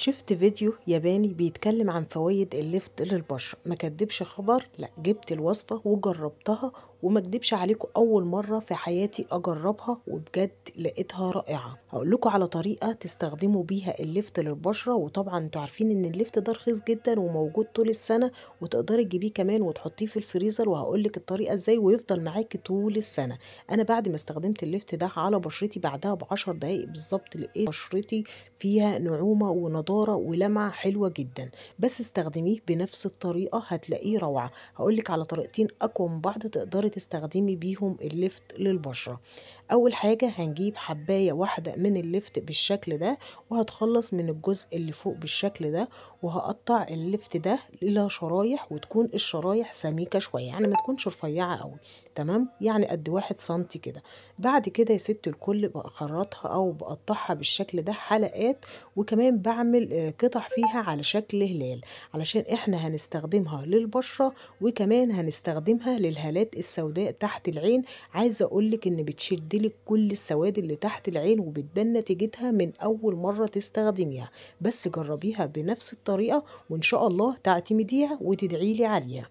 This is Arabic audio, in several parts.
شفت فيديو ياباني بيتكلم عن فوائد اللفت للبشرة ما كدبش خبر لا جبت الوصفة وجربتها وما اكدبش عليكم اول مره في حياتي اجربها وبجد لقيتها رائعه هقول لكم على طريقه تستخدموا بيها الليفت للبشره وطبعا انتوا عارفين ان الليفت ده رخيص جدا وموجود طول السنه وتقدري تجيبيه كمان وتحطيه في الفريزر وهقول لك الطريقه ازاي ويفضل معاكي طول السنه انا بعد ما استخدمت الليفت ده على بشرتي بعدها ب 10 دقايق بالظبط لقيت بشرتي فيها نعومه ونضاره ولمعه حلوه جدا بس استخدميه بنفس الطريقه هتلاقيه روعه هقول لك على طريقتين اقوى من بعض تقدري تقدري تستخدمي بيهم اللفت للبشرة اول حاجة هنجيب حباية واحدة من اللفت بالشكل ده وهتخلص من الجزء اللي فوق بالشكل ده وهقطع اللفت ده الى شرايح وتكون الشرايح سميكة شوية يعني ما تكونش رفيعة قوي تمام يعني قد واحد سنتي كده بعد كده يا ست الكل بخرطها او بقطعها بالشكل ده حلقات وكمان بعمل آه، قطع فيها على شكل هلال علشان احنا هنستخدمها للبشرة وكمان هنستخدمها للهالات الس السوداء تحت العين عايزه اقولك ان بتشد لك كل السواد اللي تحت العين وبتبان نتيجتها من اول مره تستخدميها بس جربيها بنفس الطريقه وان شاء الله تعتمديها وتدعي لي عليها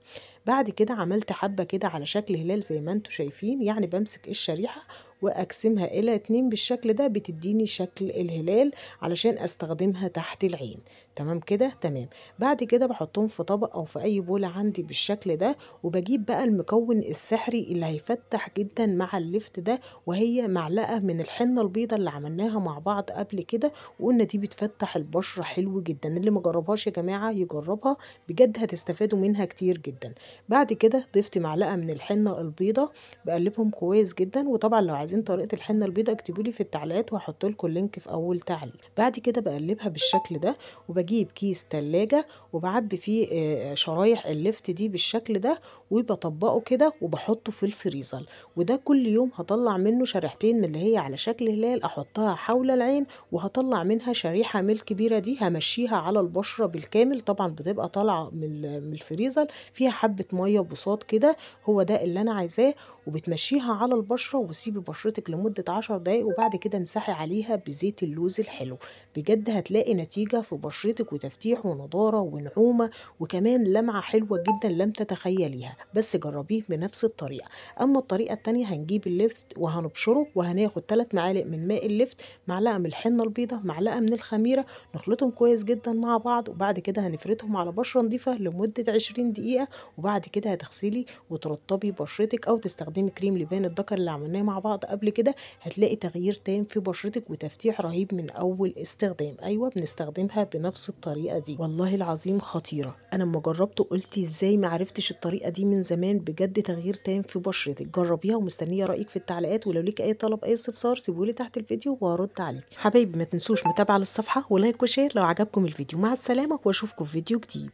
بعد كده عملت حبه كده على شكل هلال زي ما انتم شايفين يعني بمسك الشريحه واقسمها الى اتنين بالشكل ده بتديني شكل الهلال علشان استخدمها تحت العين تمام كده تمام بعد كده بحطهم في طبق او في اي بولة عندي بالشكل ده وبجيب بقى المكون السحري اللي هيفتح جدا مع اللفت ده وهي معلقة من الحنة البيضة اللي عملناها مع بعض قبل كده وقلنا دي بتفتح البشرة حلو جدا اللي مجربهاش يا جماعة يجربها بجد هتستفادوا منها كتير جدا بعد كده ضفت معلقة من الحنة البيضة بقلبهم كويس جدا وطبعا لو عايزين طريقه الحنه البيضاء اكتبوا لي في التعليقات وهحط لكم اللينك في اول تعليق بعد كده بقلبها بالشكل ده وبجيب كيس تلاجة وبعبي فيه آه، شرايح اللفت دي بالشكل ده وبطبقه كده وبحطه في الفريزر وده كل يوم هطلع منه شريحتين من اللي هي على شكل هلال احطها حول العين وهطلع منها شريحه من الكبيره دي همشيها على البشره بالكامل طبعا بتبقى طالعه من الفريزر فيها حبه ميه بساط كده هو ده اللي انا عايزاه وبتمشيها على البشره وسيبي بشرة بشرتك لمدة عشر دقايق وبعد كده امسحي عليها بزيت اللوز الحلو بجد هتلاقي نتيجة في بشرتك وتفتيح ونضارة ونعومة وكمان لمعة حلوة جدا لم تتخيليها بس جربيه بنفس الطريقة أما الطريقة التانية هنجيب اللفت وهنبشره وهناخد 3 معالق من ماء اللفت معلقة من الحنة البيضة معلقة من الخميرة نخلطهم كويس جدا مع بعض وبعد كده هنفردهم على بشرة نضيفة لمدة 20 دقيقة وبعد كده هتغسلي وترطبي بشرتك أو تستخدمي كريم لبان الذكر اللي عملناه مع بعض قبل كده هتلاقي تغيير تام في بشرتك وتفتيح رهيب من اول استخدام ايوه بنستخدمها بنفس الطريقه دي والله العظيم خطيره انا لما جربته قلت ازاي ما عرفتش الطريقه دي من زمان بجد تغيير تام في بشرتك جربيها ومستنيه رايك في التعليقات ولو ليك اي طلب اي استفسار سيبولي تحت الفيديو وهرد عليك حبايبي ما تنسوش متابعه للصفحه ولايك وشير لو عجبكم الفيديو مع السلامه واشوفكم في فيديو جديد